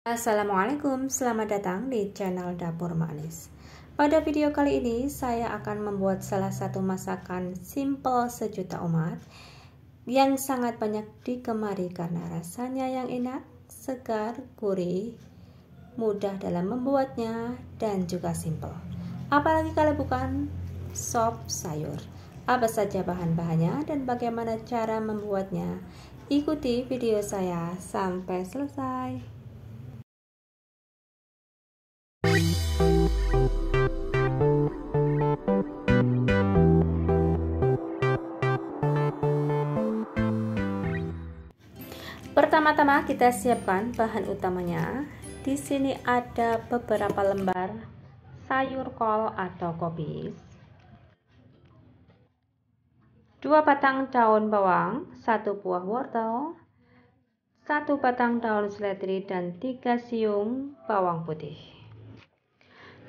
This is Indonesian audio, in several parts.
Assalamualaikum, selamat datang di channel Dapur Manis. Pada video kali ini, saya akan membuat salah satu masakan simple sejuta umat yang sangat banyak digemari karena rasanya yang enak, segar, gurih, mudah dalam membuatnya, dan juga simple. Apalagi kalau bukan sop sayur. Apa saja bahan-bahannya dan bagaimana cara membuatnya? Ikuti video saya sampai selesai. Pertama-tama kita siapkan bahan utamanya. Di sini ada beberapa lembar sayur kol atau kobis. dua batang daun bawang, satu buah wortel, satu batang daun seledri dan tiga siung bawang putih.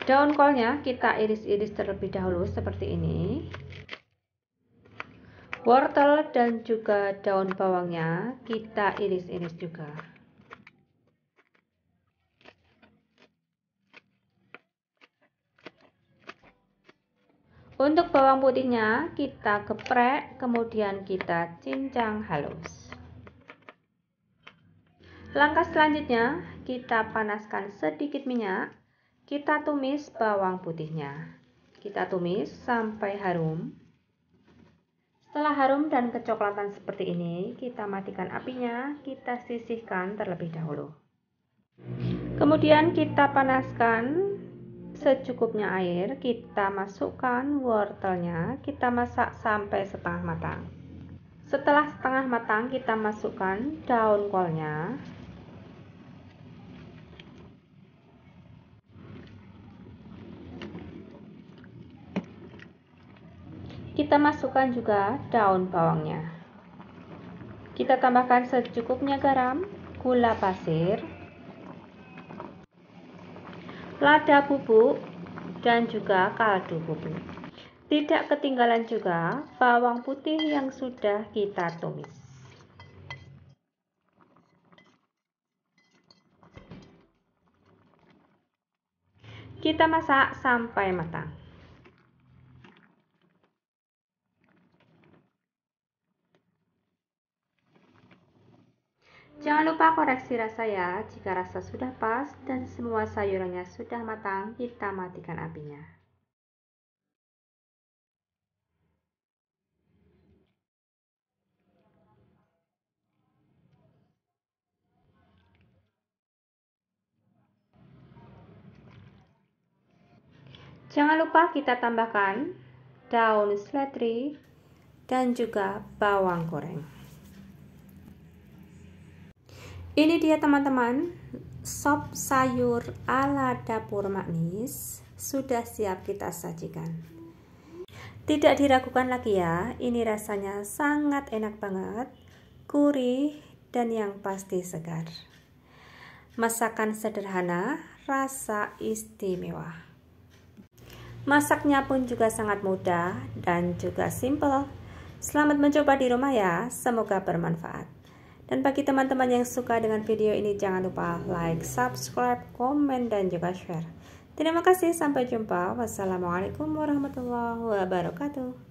Daun kolnya kita iris-iris terlebih dahulu seperti ini wortel dan juga daun bawangnya kita iris-iris juga Untuk bawang putihnya kita geprek kemudian kita cincang halus. Langkah selanjutnya kita panaskan sedikit minyak, kita tumis bawang putihnya. Kita tumis sampai harum. Setelah harum dan kecoklatan seperti ini, kita matikan apinya, kita sisihkan terlebih dahulu. Kemudian kita panaskan secukupnya air, kita masukkan wortelnya, kita masak sampai setengah matang. Setelah setengah matang, kita masukkan daun kolnya, Kita masukkan juga daun bawangnya. Kita tambahkan secukupnya garam, gula pasir, lada bubuk, dan juga kaldu bubuk. Tidak ketinggalan juga bawang putih yang sudah kita tumis. Kita masak sampai matang. Jangan lupa koreksi rasa ya, jika rasa sudah pas dan semua sayurannya sudah matang, kita matikan apinya. Jangan lupa kita tambahkan daun seledri dan juga bawang goreng ini dia teman-teman sop sayur ala dapur maknis sudah siap kita sajikan tidak diragukan lagi ya ini rasanya sangat enak banget gurih dan yang pasti segar masakan sederhana rasa istimewa masaknya pun juga sangat mudah dan juga simple selamat mencoba di rumah ya semoga bermanfaat dan bagi teman-teman yang suka dengan video ini jangan lupa like, subscribe, komen, dan juga share. Terima kasih, sampai jumpa. Wassalamualaikum warahmatullahi wabarakatuh.